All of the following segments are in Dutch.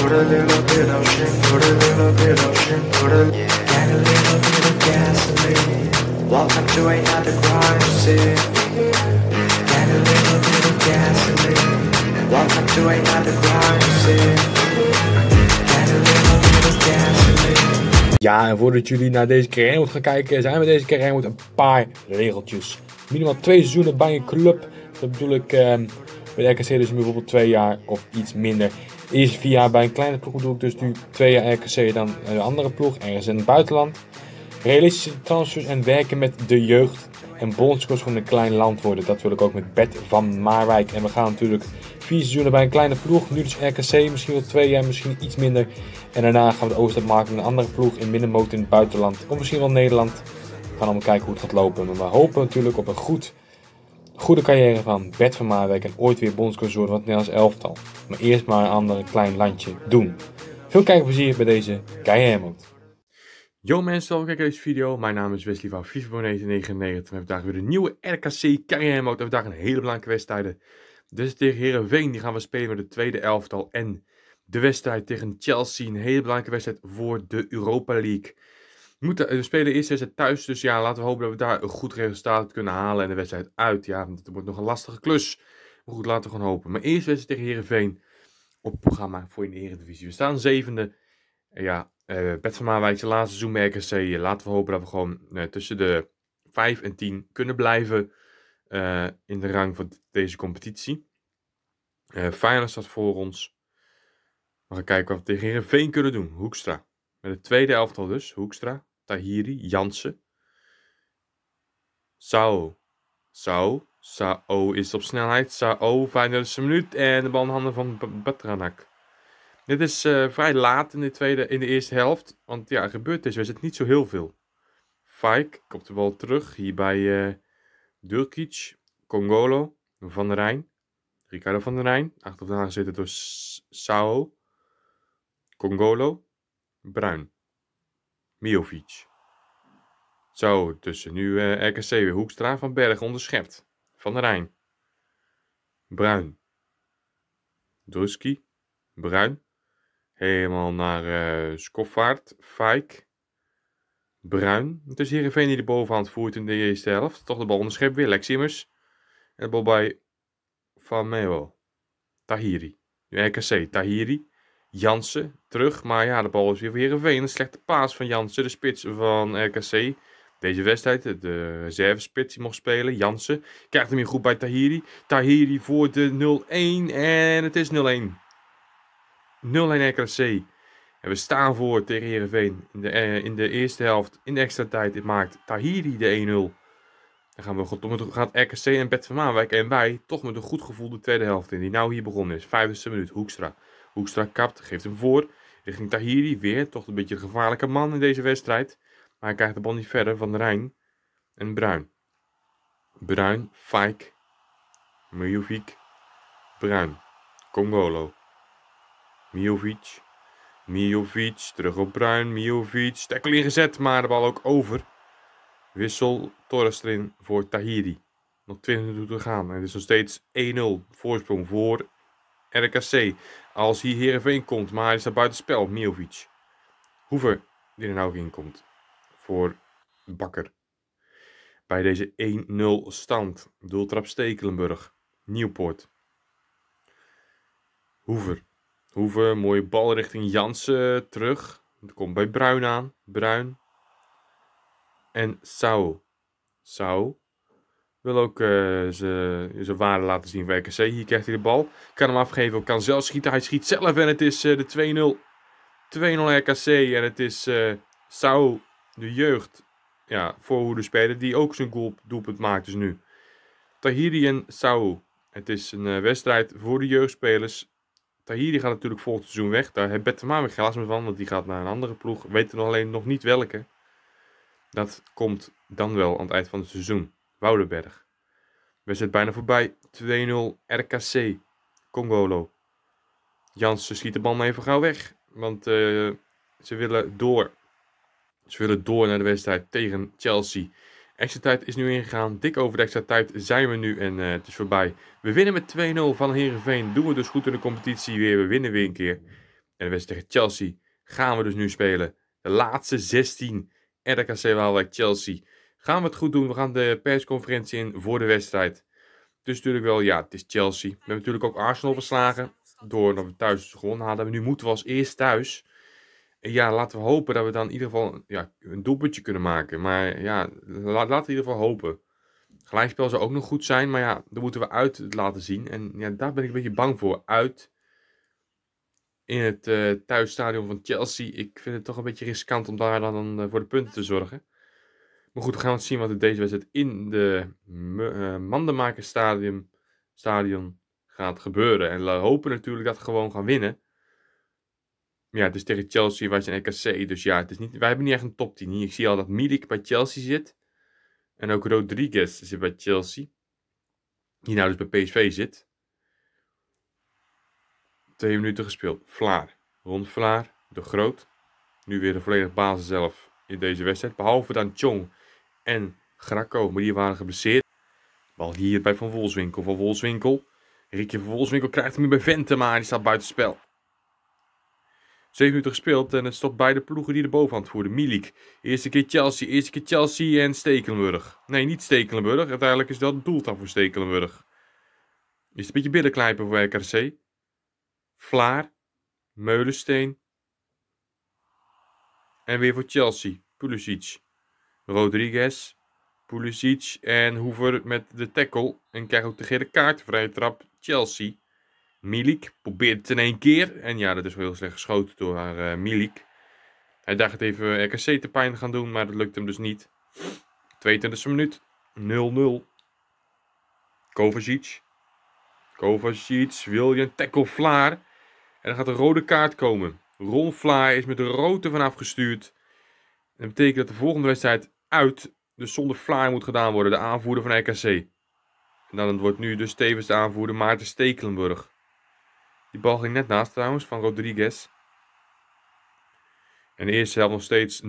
Put a little bit of shit, put a little bit of shit, put a yeah. Add a little bit of gasoline. Welcome to another crime scene. Add a little bit of gasoline. Welcome to another crime scene. Add a little bit of gasoline. Ja, en voordat jullie naar deze keer gaan kijken, zijn we deze keer moet een paar regeltjes. Minimaal twee seizoenen bij een club. Dat bedoel ik eh, bij de RKC dus bijvoorbeeld twee jaar of iets minder. Eerst via bij een kleine ploeg doe ik dus nu twee jaar RKC, dan een andere ploeg, ergens in het buitenland. Realistische transfers en werken met de jeugd. En bondscoach van een klein land worden. Dat wil ik ook met Bert van Maarwijk. En we gaan natuurlijk vier seizoenen bij een kleine ploeg. Nu dus RKC, misschien wel twee jaar, misschien iets minder. En daarna gaan we de overstap maken naar een andere ploeg in middenmoot in het buitenland. Of misschien wel Nederland. We gaan allemaal kijken hoe het gaat lopen. Maar we hopen natuurlijk op een goed Goede carrière van Bert van Marwijk en ooit weer bondscoach van het Nederlands elftal. Maar eerst maar een ander klein landje doen. Veel kijkplezier bij deze Guy Yo mensen, welkom kijken deze video. Mijn naam is Wesley van FIFA 99 en vandaag weer de nieuwe RKC Guy En vandaag een hele belangrijke wedstrijd. Dus tegen Herenveen die gaan we spelen met de tweede elftal en de wedstrijd tegen Chelsea. Een hele belangrijke wedstrijd voor de Europa League. We, moeten, eh, we spelen eerst het thuis, dus ja, laten we hopen dat we daar een goed resultaat kunnen halen. En de wedstrijd uit, ja, want het wordt nog een lastige klus. Maar goed, laten we gewoon hopen. Maar eerst wedstrijd tegen Herenveen op het programma voor in de Eredivisie. We staan zevende. Eh, ja, uh, Bert van Maanwijk zijn laatste seizoen bij RKC. Laten we hopen dat we gewoon tussen de 5 en 10 kunnen blijven in de rang van deze competitie. Uh, Feyenoord staat voor ons. We gaan kijken wat we tegen Herenveen kunnen doen. Hoekstra. Met het tweede elftal dus, Hoekstra. Tahiri, Jansen. Sao. Sao. Sao is op snelheid. Sao, 35 e minuut. En de bal in handen van Batranak. Dit is eh, vrij laat in de, tweede, in de eerste helft. Want ja, er gebeurt deze zitten niet zo heel veel. Fike komt de bal terug. Hier bij uh, eh, Durkic, Congolo, Van der Rijn. Ricardo van der Rijn. de aangezeten door Sao. Congolo, Bruin. Miovic. Zo, tussen nu eh, RKC weer Hoekstra van Berg onderschept. Van der Rijn. Bruin. Druski. Bruin. Helemaal naar uh, eh, Skofvaart. Fijk. Bruin. Het is Heerenveen die de bovenhand voert in de eerste helft. Toch de bal onderschept weer. Leximus. En de bal bij Van Meo. Tahiri. Nu RKC. Tahiri. Jansen terug. Maar ja, de bal is weer voor Heerenveen. Een slechte paas van Jansen, de spits van RKC. Deze wedstrijd, de reservespits die mocht spelen, Jansen. Krijgt hem weer goed bij Tahiri. Tahiri voor de 0-1 en het is 0-1. 0-1 RKC. En we staan voor tegen Heerenveen. In de, eh, in de eerste helft, in de extra tijd, het maakt Tahiri de 1-0. Dan gaan we goed, gaat RKC en Bert van Maanwijk en wij toch met een goed gevoel de tweede helft in. Die nou hier begonnen is. Vijfde minuut, Hoekstra. Hoekstra kapt, geeft hem voor. Richting Tahiri, weer toch een beetje een gevaarlijke man in deze wedstrijd. Maar hij krijgt de bal niet verder van Rijn en Bruin. Bruin, Fike, Mijovic, Bruin, Congolo, Mijovic, Mijovic terug op Bruin, Miljovic, tackle ingezet, maar de bal ook over. Wissel, Torres erin voor Tahiri. Nog 20 minuten te gaan en het is nog steeds 1-0 voorsprong voor RKC. Als hier Heerenveen komt, maar hij staat buitenspel. Miovic. Hoever, die er nou in komt. Voor Bakker. Bij deze 1-0 stand. Doeltrap Stekelenburg. Nieuwpoort. Hoever. Hoever, mooie bal richting Jansen eh, terug. Dat komt bij Bruin aan. Bruin. En Sau. Sau. Wil ook eh, zijn waarde laten zien voor RKC. Hier krijgt hij de bal. Kan hem afgeven. Kan zelf schieten. Hij schiet zelf. En het is eh, de 2-0. 2-0 RKC. En het is uh, de jeugd. Ja, voorhoede speler. Die ook zijn goal, doelpunt maakt dus nu. Tahiri en Sao. Het is een wedstrijd voor de jeugdspelers. Tahiri gaat natuurlijk volgend seizoen weg. Daar heeft Bettema weer mee van. Want die gaat naar een andere ploeg. Weten nog alleen nog niet welke. Dat komt dan wel aan het eind van het seizoen. Woudenberg. zit bijna voorbij. 2-0 RKC. Congolo. Jansen schiet de bal maar even gauw weg. Want eh, ze willen door. Ze willen door naar de wedstrijd tegen Chelsea. Extra tijd is nu ingegaan. Dik over de extra tijd zijn we nu en eh, het is voorbij. We winnen met 2-0 van Herenveen. Doen we dus goed in de competitie weer. We winnen weer een keer. En de wedstrijd tegen Chelsea gaan we dus nu spelen. De laatste 16. RKC Waalwijk Chelsea. Gaan we het goed doen? We gaan de persconferentie in voor de wedstrijd. Dus natuurlijk wel, ja, het is Chelsea. We hebben natuurlijk ook Arsenal verslagen. Door dat we thuis dus gewonnen hadden. Nu moeten we als eerst thuis. ja, laten we hopen dat we dan in ieder geval ja, een doelpuntje kunnen maken. Maar ja, laten we in ieder geval hopen. Gelijkspel zou ook nog goed zijn. Maar ja, dat moeten we uit laten zien. En ja, daar ben ik een beetje bang voor. Uit in het uh, thuisstadion van Chelsea. Ik vind het toch een beetje riskant om daar dan eh, voor de punten te zorgen. Maar goed, we gaan zien wat er deze wedstrijd in de uh, eh, Mandenmakerstadion stadion gaat gebeuren. En we hopen natuurlijk dat we gewoon gaan winnen. Ja, het is tegen Chelsea, wij zijn NKC. dus ja, het is niet, wij hebben niet echt een top 10 hier. Ik zie al dat Milik bij Chelsea zit. En ook Rodriguez zit bij Chelsea. Die nou dus bij PSV zit. Twee minuten gespeeld. Vlaar. Rond Vlaar. De Groot. Nu weer de volledige basis zelf in deze wedstrijd. Behalve dan Chong en Graco, maar die waren geblesseerd. Bal hier bij Van Volswinkel. Van Volswinkel. Rikje Van Volswinkel krijgt hem bij Vente, maar die staat buitenspel. 7 minuten gespeeld en het stopt beide ploegen die de bovenhand voerden. Milik, eerste keer Chelsea, eerste keer Chelsea en Stekelenburg. Nee, niet Stekelenburg. Uiteindelijk is dat het doel dan voor Stekelenburg. Is een beetje binnenklijpen voor RKC. Vlaar, Meulensteen, en weer voor Chelsea, Pulisic. Rodriguez, Pulisic en Hoever met de tackle. En krijgt ook de gele kaart, vrije trap, Chelsea. Milik probeert het in één keer. En ja, dat is wel heel slecht geschoten door haar eh, Milik. Hij dacht het even RKC te pijn gaan doen, maar dat lukt hem dus niet. 22e minuut, 0-0. Kovacic. Kovacic wil je een tackle vlaar. En dan gaat een rode kaart komen. Ron Vlaar is met de rode vanaf gestuurd. Dat betekent dat de volgende wedstrijd uit, dus zonder Vlaar moet gedaan worden, de aanvoerder van RKC. En dan wordt nu dus tevens de aanvoerder Maarten Stekelenburg. Die bal ging net naast trouwens, van Rodriguez. En de eerste helft nog steeds 0-0,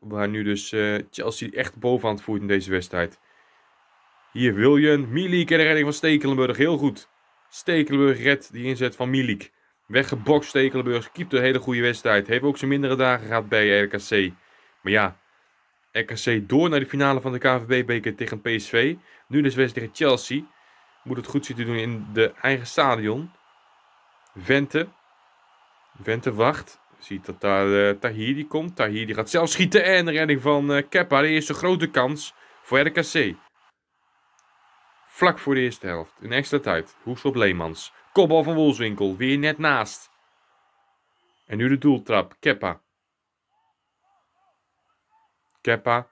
waar nu dus eh, Chelsea echt bovenaan voert in deze wedstrijd. Hier William, Milik en de redding van Stekelenburg, heel goed. Stekelenburg redt die inzet van Milik. Weggebokst Stekelenburg. Keept een hele goede wedstrijd. Heeft ook zijn mindere dagen gehad bij RKC. Maar ja, RKC door naar de finale van de KVB-beker tegen PSV. Nu dus wedstrijd tegen Chelsea. Moet het goed zien te doen in de eigen stadion. Vente. Vente wacht. Ziet dat daar uh, Tahiri komt. Tahiri gaat zelf schieten. En de redding van eh, Keppa. De eerste grote kans voor RKC. Vlak voor de eerste helft. in extra tijd. Hoes op Leemans. Kopbal van Wolfswinkel, weer net naast. En nu de doeltrap, Keppa. Keppa.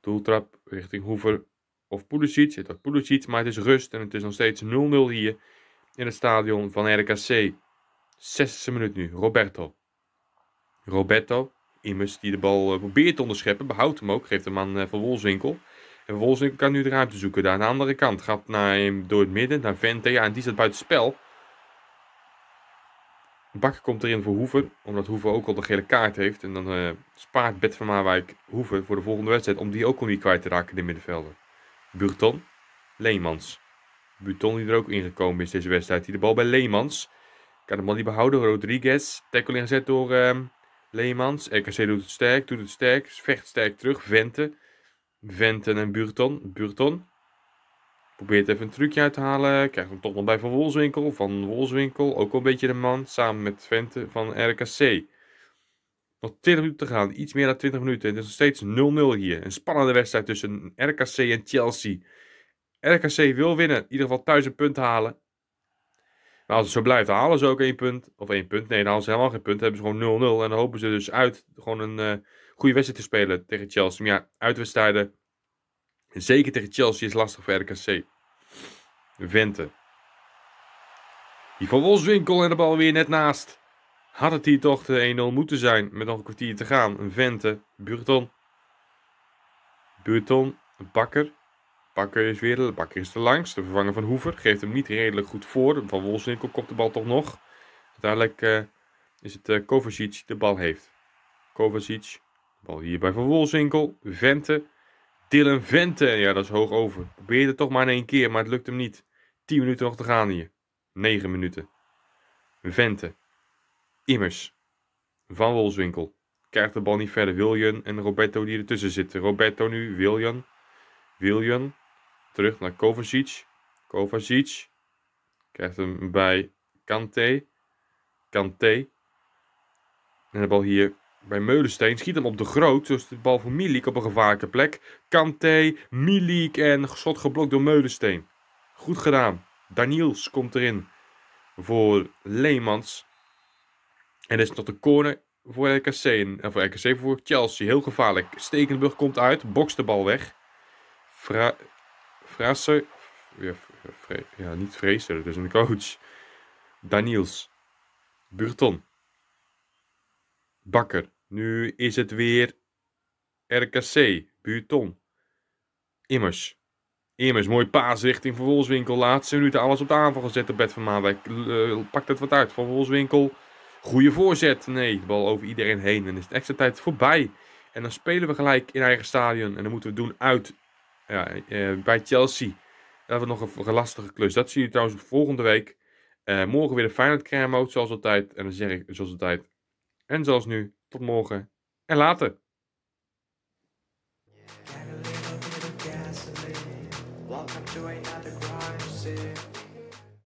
Doeltrap richting Hoever of Pulisic. zit dat Pulisic, maar het is rust en het is nog steeds 0-0 hier in het stadion van RKC. 60e minuut nu, Roberto. Roberto, immers die de bal eh, probeert te onderscheppen, behoudt hem ook, geeft hem aan eh, Van Wolfswinkel. En vervolgens kan nu eruit te zoeken. Daar aan de andere kant. Gaat naar, eh, door het midden naar Vente. Ja, en die staat buiten spel. Bakker komt erin voor Hoever Omdat Hoever ook al de gele kaart heeft. En dan eh, spaart Bert van Maarwijk Hoeven voor de volgende wedstrijd. Om die ook al niet kwijt te raken in de middenvelden. Burton. Leemans. Burton die er ook ingekomen is deze wedstrijd. Die de bal bij Leemans. Kan de man niet behouden. Rodriguez. Tackle ingezet door uh, Leemans. RKC doet het sterk. Doet het sterk. Vecht sterk terug. Vente. Venten en Burton. Burton. Probeert even een trucje uit te halen. Krijgt hem toch nog bij Van wolswinkel, Van wolswinkel ook al een beetje de man. Samen met Venten van RKC. Nog 20 minuten te gaan. Iets meer dan 20 minuten. Het is nog steeds 0-0 hier. Een spannende wedstrijd tussen RKC en Chelsea. RKC wil winnen. In ieder geval thuis een punt halen. Maar als het zo blijft, dan halen ze ook één punt. Of één punt. Nee, dan halen ze helemaal geen punt. Dan hebben ze gewoon 0-0. En dan hopen ze dus uit gewoon een... Eh, goede wedstrijd te spelen tegen Chelsea. Maar ja, uitwedstrijden, zeker tegen Chelsea, is lastig voor RKC. Vente. Die van Wolfswinkel en de bal weer net naast. Had het hier toch de 1-0 moeten zijn met nog een kwartier te gaan. Vente, Burton. Burton, Bakker. Bakker is weer Bakker is te langs. De vervanger van Hoever geeft hem niet redelijk goed voor. Van Wolfswinkel kopt de bal toch nog. Uiteindelijk eh, is het uh, Kovacic die de bal heeft. Kovacic Bal bij Van Wolzinkel. Vente. Dylan Vente. Ja, dat is hoog over. Probeer het toch maar in één keer, maar het lukt hem niet. 10 minuten nog te gaan hier. 9 minuten. Vente. Immers. Van Wolzwinkel. Krijgt de bal niet verder. Wiljan en Roberto die ertussen zitten. Roberto nu. Wiljan. Wiljan. Terug naar Kovacic. Kovacic. Krijgt hem bij Kante. Kante. En de bal hier bij Meulensteen. Schiet hem op de groot. Dus de bal voor Milik op een gevaarlijke plek. Kante, Milik en schot geblokt door Meulensteen. Goed gedaan. Daniels komt erin voor Leemans. En is tot de corner voor RKC. En eh, voor RKC voor Chelsea. Heel gevaarlijk. Stekenburg komt uit. Bokst de bal weg. Fra Fraser. Ja, ja, niet Fraser. Dat is een coach. Daniels. Burton. Bakker. Nu is het weer RKC, Buurton. Immers. Immers, mooi paas richting Van Wolfswinkel. Laatste minuten alles op de aanval gezet. De bed van maandag, pak eh, pakt het wat uit. Van Wolfswinkel, goede voorzet. Nee, bal over iedereen heen. En is de extra tijd voorbij. En dan spelen we gelijk in eigen stadion. En dan moeten we doen uit ja, eh, bij Chelsea. Dan hebben we nog een, lastige klus. Dat zie je trouwens volgende week. Eh, morgen weer de Feyenoord Kermoot, zoals altijd. En dan zeg ik, zoals altijd. En zoals nu, tot morgen en later.